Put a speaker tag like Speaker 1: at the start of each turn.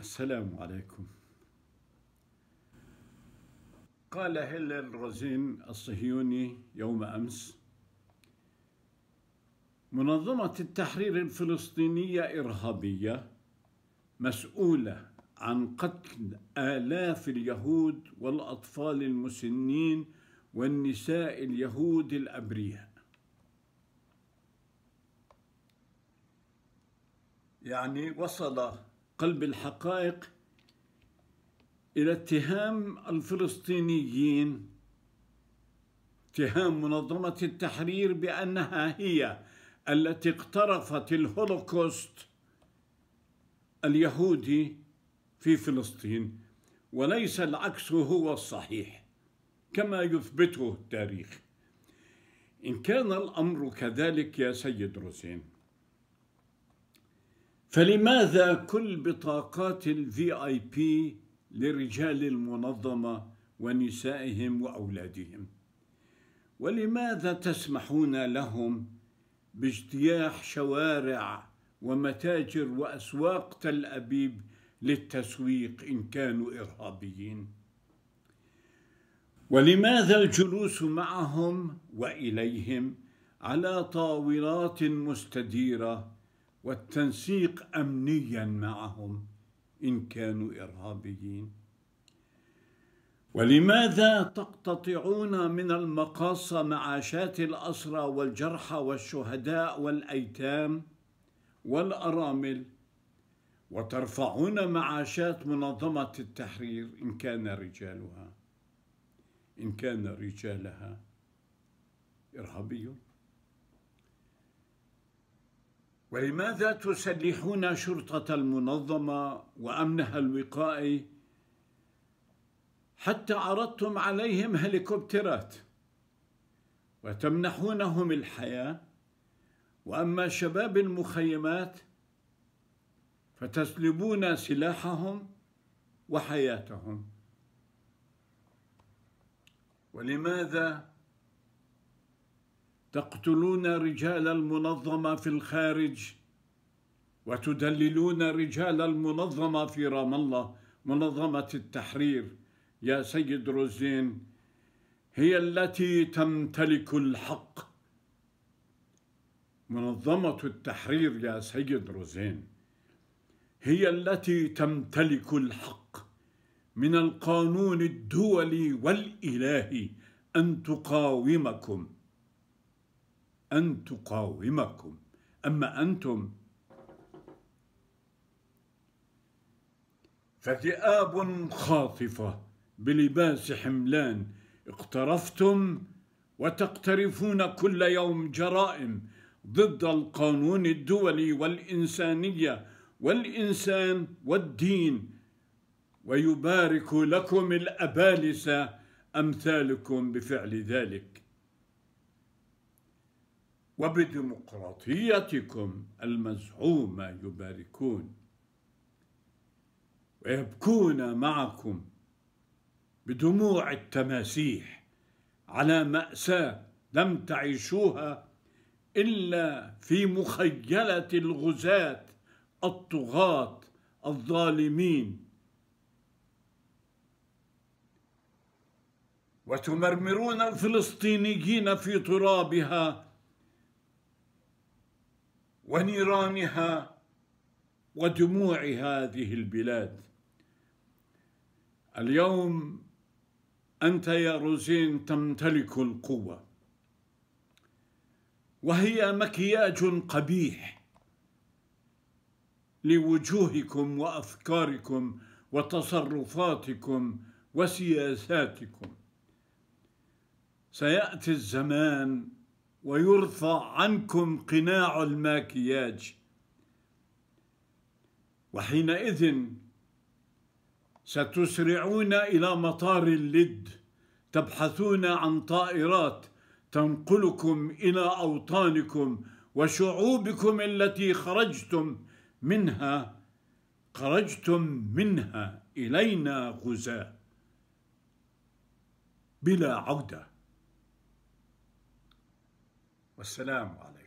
Speaker 1: السلام عليكم قال هلال روزين الصهيوني يوم أمس منظمة التحرير الفلسطينية إرهابية مسؤولة عن قتل آلاف اليهود والأطفال المسنين والنساء اليهود الأبرياء يعني وصل قلب الحقائق إلى اتهام الفلسطينيين اتهام منظمة التحرير بأنها هي التي اقترفت الهولوكوست اليهودي في فلسطين وليس العكس هو الصحيح كما يثبته التاريخ إن كان الأمر كذلك يا سيد روزين فلماذا كل بطاقات الفي اي بي لرجال المنظمه ونسائهم واولادهم ولماذا تسمحون لهم باجتياح شوارع ومتاجر واسواق تل ابيب للتسويق ان كانوا ارهابيين ولماذا الجلوس معهم واليهم على طاولات مستديره والتنسيق امنيا معهم ان كانوا ارهابيين ولماذا تقتطعون من المقاصة معاشات الاسرى والجرحى والشهداء والايتام والارامل وترفعون معاشات منظمه التحرير ان كان رجالها ان كان رجالها ارهابيون ولماذا تسلحون شرطة المنظمة وأمنها الوقائي حتى عرضتم عليهم هليكوبترات وتمنحونهم الحياة وأما شباب المخيمات فتسلبون سلاحهم وحياتهم ولماذا تقتلون رجال المنظمة في الخارج وتدللون رجال المنظمة في رام الله منظمة التحرير يا سيد روزين هي التي تمتلك الحق منظمة التحرير يا سيد روزين هي التي تمتلك الحق من القانون الدولي والإلهي أن تقاومكم أن تقاومكم أما أنتم فذئاب خاطفة بلباس حملان اقترفتم وتقترفون كل يوم جرائم ضد القانون الدولي والإنسانية والإنسان والدين ويبارك لكم الأبالسة أمثالكم بفعل ذلك وبديمقراطيتكم المزعومة يباركون ويبكون معكم بدموع التماسيح على مأساة لم تعيشوها إلا في مخيلة الغزاة الطغاة الظالمين وتمرمرون الفلسطينيين في ترابها ونيرانها ودموع هذه البلاد اليوم أنت يا روزين تمتلك القوة وهي مكياج قبيح لوجوهكم وأفكاركم وتصرفاتكم وسياساتكم سيأتي الزمان ويرفع عنكم قناع الماكياج وحينئذ ستسرعون إلى مطار اللد تبحثون عن طائرات تنقلكم إلى أوطانكم وشعوبكم التي خرجتم منها خرجتم منها إلينا غزاة بلا عوده والسلام عليكم